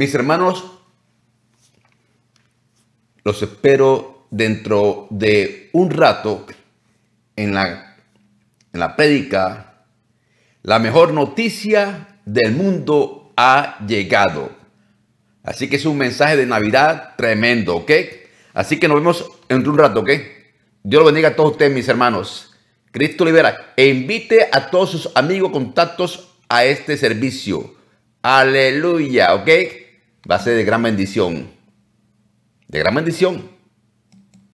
Mis hermanos, los espero dentro de un rato en la, en la prédica. La mejor noticia del mundo ha llegado. Así que es un mensaje de Navidad tremendo, ¿ok? Así que nos vemos en un rato, ¿ok? Dios lo bendiga a todos ustedes, mis hermanos. Cristo libera. E invite a todos sus amigos, contactos a este servicio. Aleluya, ¿ok? va a ser de gran bendición. De gran bendición.